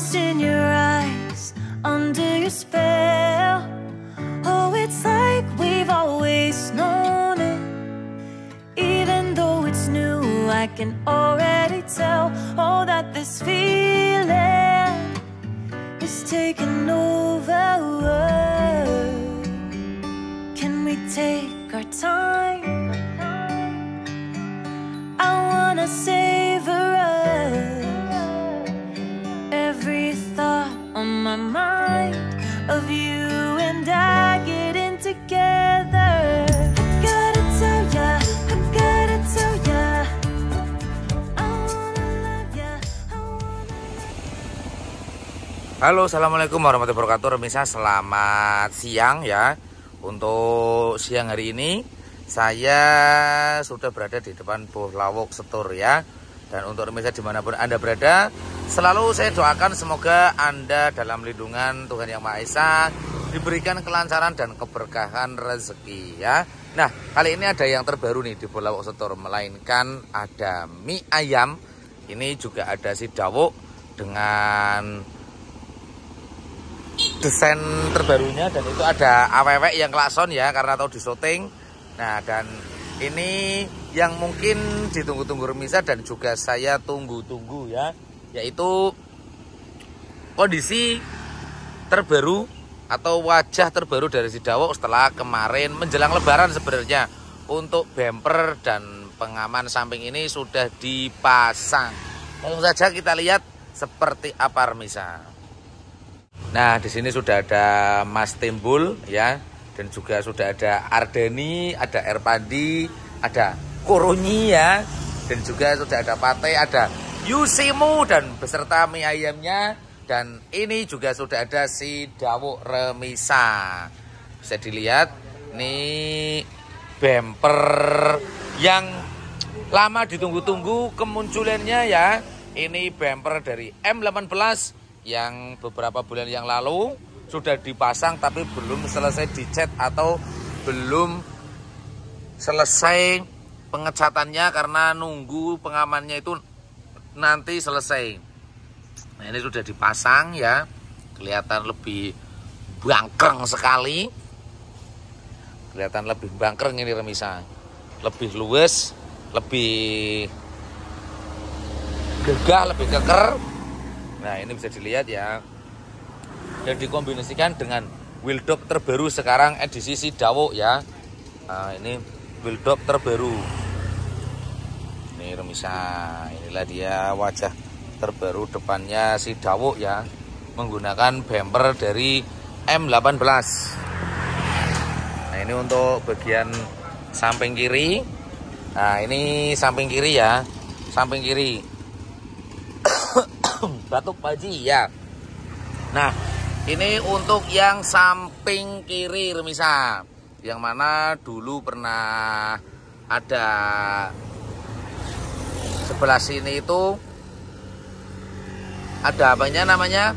lost in your eyes, under your spell. Oh, it's like we've always known it. Even though it's new, I can already tell. Oh, that this feeling is taking over. Can we take our time? I wanna say. Halo, assalamualaikum warahmatullahi wabarakatuh. Pemirsa, selamat siang ya. Untuk siang hari ini, saya sudah berada di depan Buh Lawok Setur ya. Dan untuk pemirsa dimanapun anda berada, selalu saya doakan semoga anda dalam lindungan Tuhan yang Maha Esa diberikan kelancaran dan keberkahan rezeki ya. Nah, kali ini ada yang terbaru nih di Buh Lawok Setur, melainkan ada mie ayam. Ini juga ada si dawuk dengan desain terbarunya dan itu ada aww yang klakson ya karena tahu di shooting nah dan ini yang mungkin ditunggu-tunggu remisa dan juga saya tunggu-tunggu ya yaitu kondisi terbaru atau wajah terbaru dari Sidawok setelah kemarin menjelang lebaran sebenarnya untuk bumper dan pengaman samping ini sudah dipasang langsung saja kita lihat seperti apa remisa Nah, di sini sudah ada Mas Timbul ya, dan juga sudah ada Ardeni, ada Erpandi, ada Kurunyi ya, dan juga sudah ada Pate, ada Yusimu dan beserta mie ayamnya dan ini juga sudah ada si Dawuk Remisa. Bisa dilihat ini bumper yang lama ditunggu-tunggu kemunculannya ya. Ini bumper dari M18 yang beberapa bulan yang lalu sudah dipasang tapi belum selesai dicat atau belum selesai pengecatannya karena nunggu pengamannya itu nanti selesai. Nah, ini sudah dipasang ya. Kelihatan lebih bangkreng sekali. Kelihatan lebih bangkreng ini remisa. Lebih luwes, lebih gegah, lebih keker. Nah ini bisa dilihat ya dan dikombinasikan dengan Dog terbaru sekarang edisi si Dawo ya. Nah, ini Dog terbaru. Ini remisa, inilah dia wajah terbaru depannya si Dawo ya. Menggunakan bumper dari M18. Nah, ini untuk bagian samping kiri. Nah, ini samping kiri ya. Samping kiri batuk Paji ya. Nah, ini untuk yang samping kiri remisa Yang mana dulu pernah ada sebelah sini itu ada apanya namanya?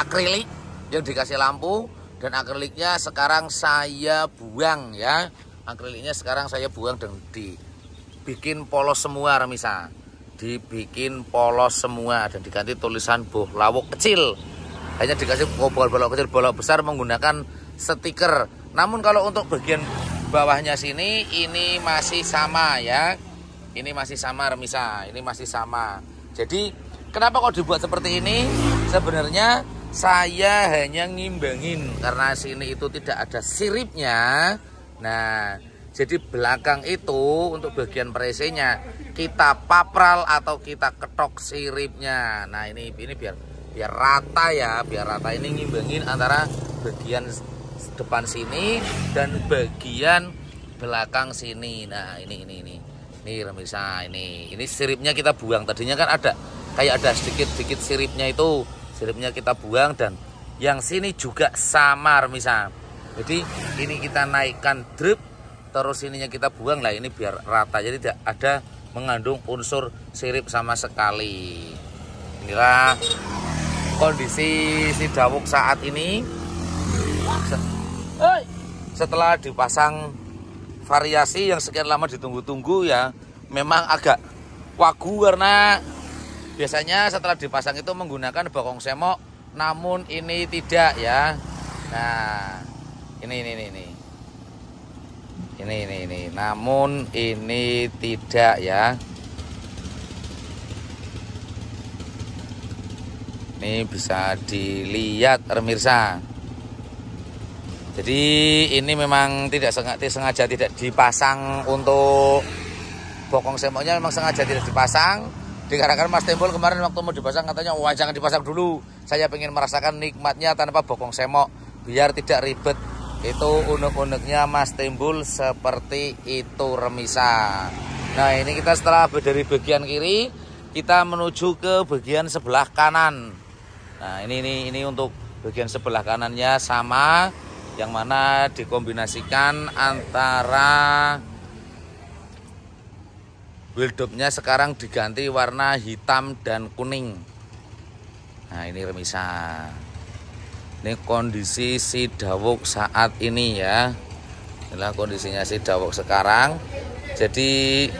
akrilik yang dikasih lampu dan akriliknya sekarang saya buang ya. Akriliknya sekarang saya buang dan dibikin polos semua remisa dibikin polos semua dan diganti tulisan boh lawok kecil hanya dikasih oh, bolok-bolok kecil bolok besar menggunakan stiker namun kalau untuk bagian bawahnya sini ini masih sama ya ini masih sama remisa ini masih sama jadi kenapa kok dibuat seperti ini sebenarnya saya hanya ngimbangin karena sini itu tidak ada siripnya nah jadi belakang itu untuk bagian presenya kita papral atau kita ketok siripnya. Nah, ini ini biar biar rata ya, biar rata ini ngimbangin antara bagian depan sini dan bagian belakang sini. Nah, ini ini ini. Ini remisa ini. Ini siripnya kita buang. Tadinya kan ada kayak ada sedikit-sedikit siripnya itu. Siripnya kita buang dan yang sini juga samar misal. Jadi ini kita naikkan drip terus ininya kita buang lah ini biar rata jadi tidak ada mengandung unsur sirip sama sekali inilah kondisi si dawuk saat ini setelah dipasang variasi yang sekian lama ditunggu-tunggu ya memang agak wagu karena biasanya setelah dipasang itu menggunakan bokong semok namun ini tidak ya nah ini ini ini, ini ini ini ini namun ini tidak ya ini bisa dilihat pemirsa jadi ini memang tidak sengaja, sengaja tidak dipasang untuk bokong semoknya memang sengaja tidak dipasang dikarenakan Mas Tempol kemarin waktu mau dipasang katanya wah jangan dipasang dulu saya ingin merasakan nikmatnya tanpa bokong semok biar tidak ribet itu unek-uneknya Mas Timbul seperti itu remisan nah ini kita setelah dari bagian kiri kita menuju ke bagian sebelah kanan nah ini ini ini untuk bagian sebelah kanannya sama yang mana dikombinasikan antara buildupnya sekarang diganti warna hitam dan kuning nah ini remisan ini kondisi si dawuk saat ini ya inilah kondisinya si dawuk sekarang jadi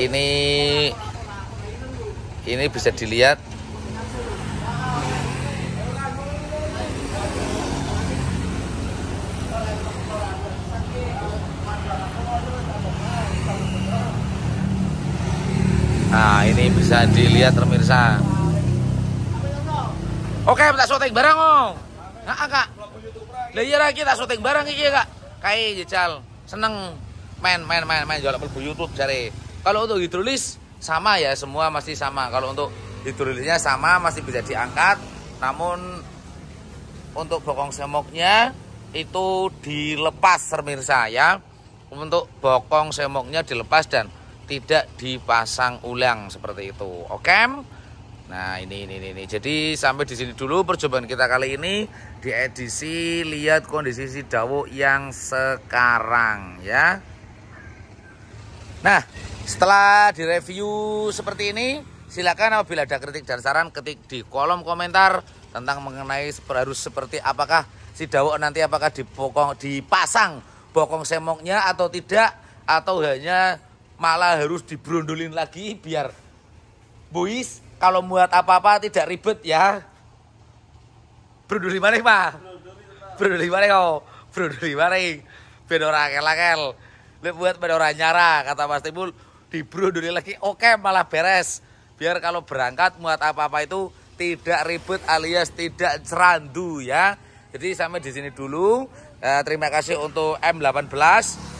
ini ini bisa dilihat Nah ini bisa dilihat pemirsa Oke, kita syuting bareng, Om. Nah, Kak. Lah iya kita syuting bareng iki, Kak. Kae jecal seneng main main main main jual pelbu YouTube cari. Kalau untuk hidrolis sama ya semua masih sama. Kalau untuk hidrolisnya sama masih bisa diangkat, namun untuk bokong semoknya itu dilepas pemirsa ya. Untuk bokong semoknya dilepas dan tidak dipasang ulang seperti itu. Oke? Okay? Nah ini ini ini jadi sampai di sini dulu percobaan kita kali ini di edisi lihat kondisi si dawo yang sekarang ya. Nah setelah direview seperti ini silakan apabila ada kritik dan saran ketik di kolom komentar tentang mengenai harus seperti apakah si dawo nanti apakah dipokong dipasang bokong semoknya atau tidak atau hanya malah harus dibrondolin lagi biar buis kalau buat apa-apa tidak ribet ya. Brundul lima pak. Brundul lima nih oh. kau. Brundul lima nih. kelakel. buat nyara kata Mas Timbul. Di brundul lagi oke malah beres. Biar kalau berangkat muat apa-apa itu tidak ribet alias tidak cerandu ya. Jadi sampai di sini dulu. Eh, terima kasih untuk M18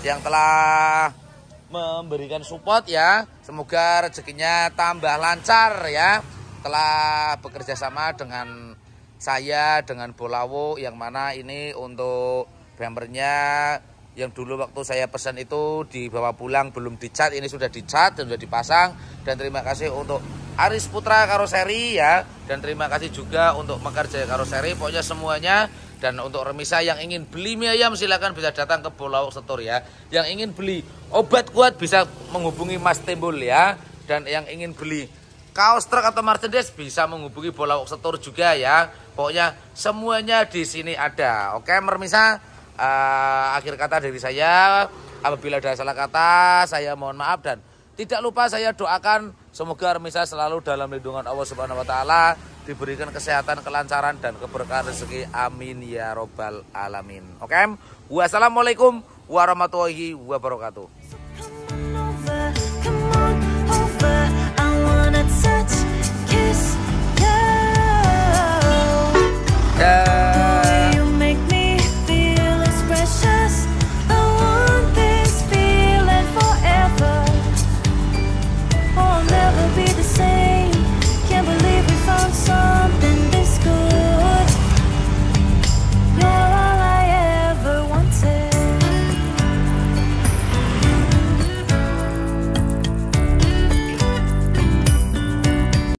yang telah memberikan support ya. Semoga rezekinya tambah lancar ya. Telah bekerja sama dengan saya dengan Bolawo yang mana ini untuk bumpernya yang dulu waktu saya pesan itu dibawa pulang belum dicat ini sudah dicat dan sudah dipasang dan terima kasih untuk Aris Putra Karoseri ya dan terima kasih juga untuk Mekarjaya Karoseri pokoknya semuanya dan untuk remisa yang ingin beli mie ayam silahkan bisa datang ke Pulau Setor ya. Yang ingin beli obat kuat bisa menghubungi Mas Timbul ya. Dan yang ingin beli kaos truk atau Mercedes bisa menghubungi Pulau Setor juga ya. Pokoknya semuanya di sini ada. Oke mermisa uh, akhir kata dari saya. Apabila ada salah kata saya mohon maaf dan tidak lupa saya doakan semoga remisa selalu dalam lindungan Allah Subhanahu wa taala diberikan kesehatan, kelancaran dan keberkahan rezeki. Amin ya robbal alamin. Oke, okay? wassalamualaikum warahmatullahi wabarakatuh. Yeah.